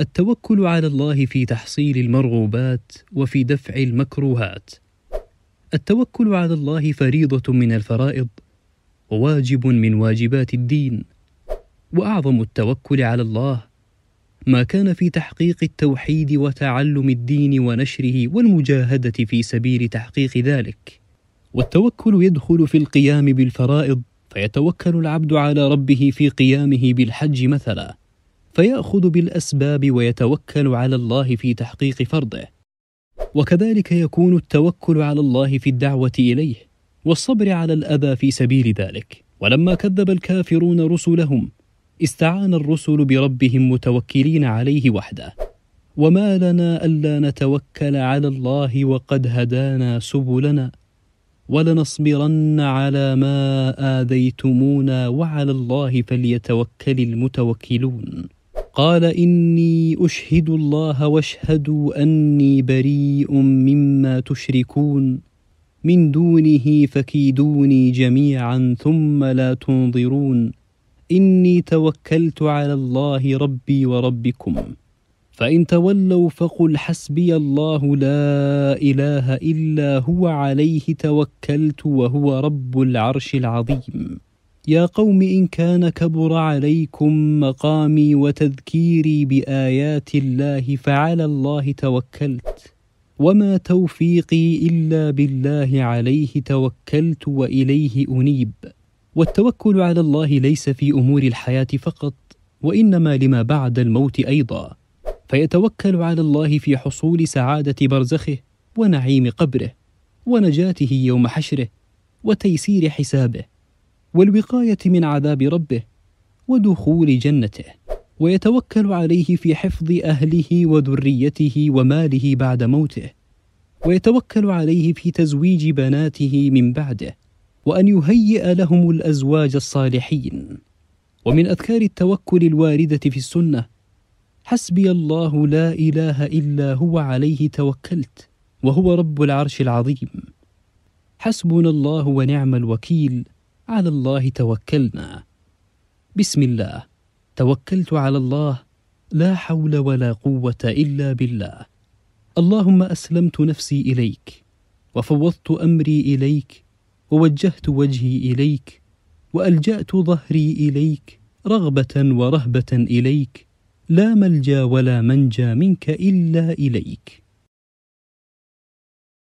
التوكل على الله في تحصيل المرغوبات وفي دفع المكروهات التوكل على الله فريضه من الفرائض وواجب من واجبات الدين واعظم التوكل على الله ما كان في تحقيق التوحيد وتعلم الدين ونشره والمجاهده في سبيل تحقيق ذلك والتوكل يدخل في القيام بالفرائض فيتوكل العبد على ربه في قيامه بالحج مثلا فيأخذ بالأسباب ويتوكل على الله في تحقيق فرضه وكذلك يكون التوكل على الله في الدعوة إليه والصبر على الأذى في سبيل ذلك ولما كذب الكافرون رسلهم استعان الرسل بربهم متوكلين عليه وحده وما لنا الا نتوكل على الله وقد هدانا سبلنا ولنصبرن على ما اذيتمونا وعلى الله فليتوكل المتوكلون قال اني اشهد الله واشهدوا اني بريء مما تشركون من دونه فكيدوني جميعا ثم لا تنظرون اني توكلت على الله ربي وربكم فان تولوا فقل حسبي الله لا اله الا هو عليه توكلت وهو رب العرش العظيم يا قوم إن كان كبر عليكم مقامي وتذكيري بآيات الله فعلى الله توكلت وما توفيقي إلا بالله عليه توكلت وإليه أنيب والتوكل على الله ليس في أمور الحياة فقط وإنما لما بعد الموت أيضا فيتوكل على الله في حصول سعادة برزخه ونعيم قبره ونجاته يوم حشره وتيسير حسابه والوقايه من عذاب ربه ودخول جنته ويتوكل عليه في حفظ اهله وذريته وماله بعد موته ويتوكل عليه في تزويج بناته من بعده وان يهيئ لهم الازواج الصالحين ومن اذكار التوكل الوارده في السنه حسبي الله لا اله الا هو عليه توكلت وهو رب العرش العظيم حسبنا الله ونعم الوكيل على الله توكلنا بسم الله توكلت على الله لا حول ولا قوه الا بالله اللهم اسلمت نفسي اليك وفوضت امري اليك ووجهت وجهي اليك والجات ظهري اليك رغبه ورهبه اليك لا ملجا ولا منجا منك الا اليك